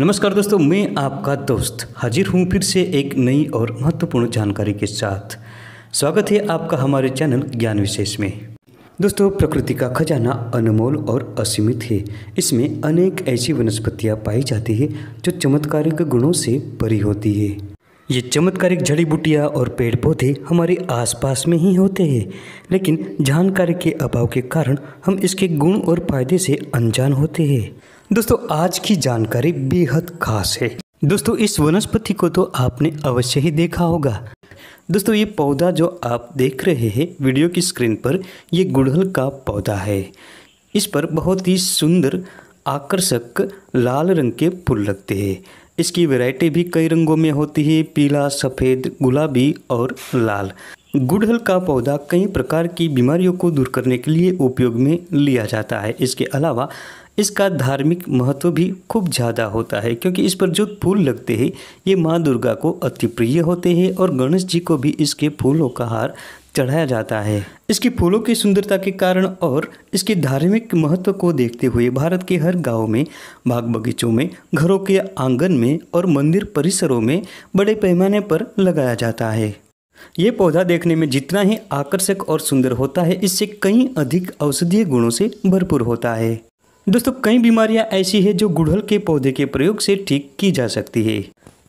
नमस्कार दोस्तों मैं आपका दोस्त हाजिर हूँ फिर से एक नई और महत्वपूर्ण जानकारी के साथ स्वागत है आपका हमारे चैनल ज्ञान विशेष में दोस्तों प्रकृति का खजाना अनमोल और असीमित है इसमें अनेक ऐसी वनस्पतियाँ पाई जाती है जो चमत्कारिक गुणों से भरी होती है ये चमत्कारिक जड़ी बूटियाँ और पेड़ पौधे हमारे आसपास में ही होते हैं लेकिन जानकारी के अभाव के कारण हम इसके गुण और फायदे से अनजान होते हैं दोस्तों आज की जानकारी बेहद खास है दोस्तों इस वनस्पति को तो आपने अवश्य ही देखा होगा दोस्तों ये पौधा जो आप देख रहे हैं वीडियो की स्क्रीन पर ये गुड़हल का पौधा है इस पर बहुत ही सुंदर आकर्षक लाल रंग के फूल लगते हैं इसकी वैरायटी भी कई रंगों में होती है पीला सफ़ेद गुलाबी और लाल गुड़हल का पौधा कई प्रकार की बीमारियों को दूर करने के लिए उपयोग में लिया जाता है इसके अलावा इसका धार्मिक महत्व भी खूब ज़्यादा होता है क्योंकि इस पर जो फूल लगते हैं ये माँ दुर्गा को अति प्रिय होते हैं और गणेश जी को भी इसके फूलों का हार चढ़ाया जाता है इसके फूलों की सुंदरता के कारण और इसके धार्मिक महत्व को देखते हुए भारत के हर गांव में बाग बगीचों में घरों के आंगन में और मंदिर परिसरों में बड़े पैमाने पर लगाया जाता है ये पौधा देखने में जितना ही आकर्षक और सुंदर होता है इससे कई अधिक औषधीय गुणों से भरपूर होता है दोस्तों कई बीमारियां ऐसी है जो गुड़हल के पौधे के प्रयोग से ठीक की जा सकती है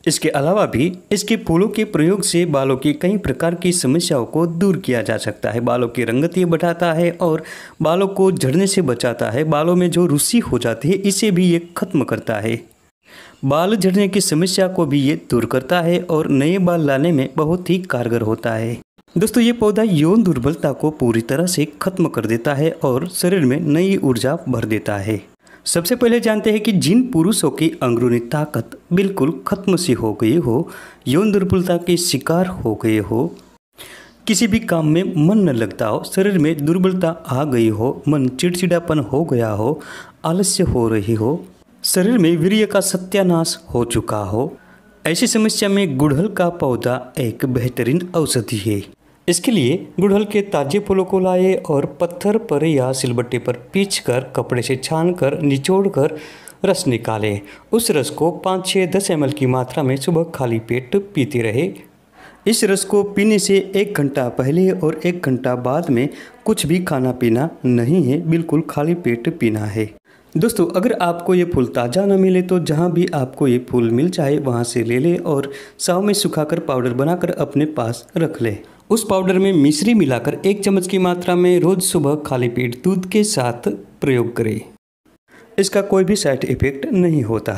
इसके अलावा भी इसके फूलों के प्रयोग से बालों की कई प्रकार की समस्याओं को दूर किया जा सकता है बालों की रंगत ये बढ़ाता है और बालों को झड़ने से बचाता है बालों में जो रुसी हो जाती है इसे भी ये खत्म करता है बाल झड़ने की समस्या को भी ये दूर करता है और नए बाल लाने में बहुत ही कारगर होता है दोस्तों ये पौधा यौन दुर्बलता को पूरी तरह से खत्म कर देता है और शरीर में नई ऊर्जा भर देता है सबसे पहले जानते हैं कि जिन पुरुषों की अंदरूनी ताकत बिल्कुल खत्म सी हो गई हो यौन दुर्बलता के शिकार हो गए हो किसी भी काम में मन न लगता हो शरीर में दुर्बलता आ गई हो मन चिड़चिड़ापन हो गया हो आलस्य हो रही हो शरीर में वीर्य का सत्यानाश हो चुका हो ऐसी समस्या में गुड़हल का पौधा एक बेहतरीन औषधि है इसके लिए गुड़हल के ताजे फूलों को लाए और पत्थर पर या सिलबट्टे पर पीच कर कपड़े से छान कर निचोड़ कर रस निकालें उस रस को पाँच छः दस एम की मात्रा में सुबह खाली पेट पीते रहे इस रस को पीने से एक घंटा पहले और एक घंटा बाद में कुछ भी खाना पीना नहीं है बिल्कुल खाली पेट पीना है दोस्तों अगर आपको ये फूल ताज़ा ना मिले तो जहाँ भी आपको ये फूल मिल जाए वहाँ से ले लें और साव में सुखाकर पाउडर बनाकर अपने पास रख लें उस पाउडर में मिश्री मिलाकर एक चम्मच की मात्रा में रोज़ सुबह खाली पेट दूध के साथ प्रयोग करें इसका कोई भी साइड इफ़ेक्ट नहीं होता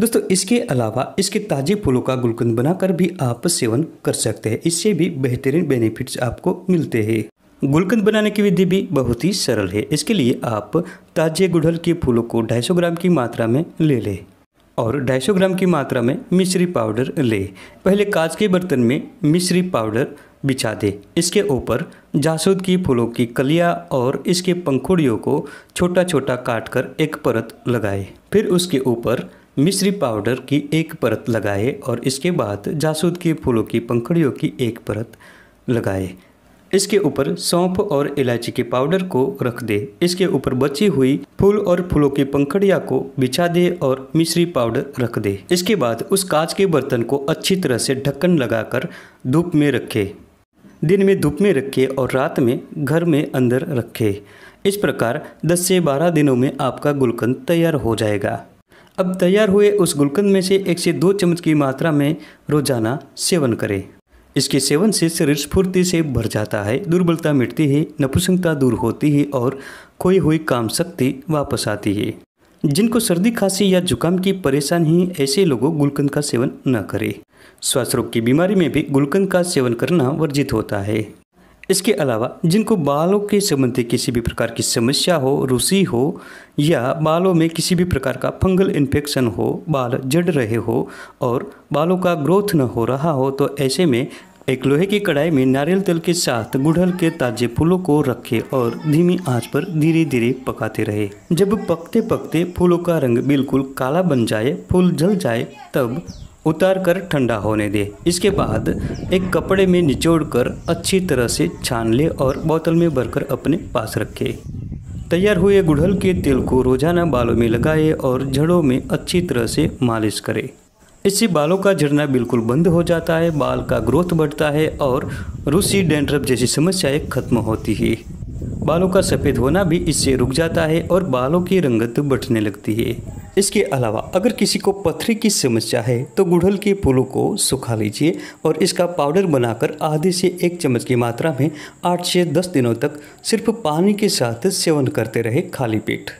दोस्तों इसके अलावा इसके ताजे फूलों का गुलकंद बनाकर भी आप सेवन कर सकते हैं इससे भी बेहतरीन बेनिफिट्स आपको मिलते हैं गुलकंद बनाने की विधि भी बहुत ही सरल है इसके लिए आप ताजे गुड़हल के फूलों को 250 ग्राम की मात्रा में ले लें और 250 ग्राम की मात्रा में मिश्री पाउडर ले पहले कांच के बर्तन में मिश्री पाउडर बिछा दे इसके ऊपर जासूद की फूलों की कलिया और इसके पंखुड़ियों को छोटा छोटा काट कर एक परत लगाए फिर उसके ऊपर मिश्री पाउडर की एक परत लगाए और इसके बाद जासूद के फूलों की पंखुड़ियों की एक परत लगाए इसके ऊपर सौंफ और इलायची के पाउडर को रख दे इसके ऊपर बची हुई फूल और फूलों की पंखड़िया को बिछा दे और मिश्री पाउडर रख दे इसके बाद उस कांच के बर्तन को अच्छी तरह से ढक्कन लगाकर धूप में रखे दिन में धूप में रखे और रात में घर में अंदर रखे इस प्रकार 10 से 12 दिनों में आपका गुलकंद तैयार हो जाएगा अब तैयार हुए उस गुलकंद में से एक से दो चम्मच की मात्रा में रोजाना सेवन करें इसके सेवन से शरीर स्फूर्ति से भर जाता है दुर्बलता मिटती है नपुसंगता दूर होती है और खोई हुई काम शक्ति वापस आती है जिनको सर्दी खांसी या जुकाम की परेशानी है ऐसे लोगों गुलकंद का सेवन न करें श्वास रोग की बीमारी में भी गुलकंद का सेवन करना वर्जित होता है इसके अलावा जिनको बालों के संबंधी किसी भी प्रकार की समस्या हो रूसी हो या बालों में किसी भी प्रकार का फंगल इन्फेक्शन हो बाल जड़ रहे हो और बालों का ग्रोथ न हो रहा हो तो ऐसे में एक लोहे की कढ़ाई में नारियल तेल के साथ गुड़हल के ताजे फूलों को रखें और धीमी आंच पर धीरे धीरे पकाते रहे जब पकते पकते फूलों का रंग बिल्कुल काला बन जाए फूल जल जाए तब उतार कर ठंडा होने दे इसके बाद एक कपड़े में निचोड़ कर अच्छी तरह से छान ले और बोतल में भरकर अपने पास रखे तैयार हुए गुड़हल के तेल को रोजाना बालों में लगाए और जड़ों में अच्छी तरह से मालिश करें इससे बालों का झड़ना बिल्कुल बंद हो जाता है बाल का ग्रोथ बढ़ता है और रूसी डेंड्रप जैसी समस्याएं खत्म होती है बालों का सफ़ेद होना भी इससे रुक जाता है और बालों की रंगत बढ़ने लगती है इसके अलावा अगर किसी को पथरी की समस्या है तो गुड़हल के फूलों को सुखा लीजिए और इसका पाउडर बनाकर आधे से एक चम्मच की मात्रा में आठ से दस दिनों तक सिर्फ पानी के साथ सेवन करते रहे खाली पेट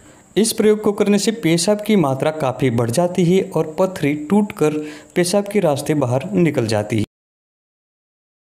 इस प्रयोग को करने से पेशाब की मात्रा काफ़ी बढ़ जाती है और पथरी टूटकर पेशाब के रास्ते बाहर निकल जाती है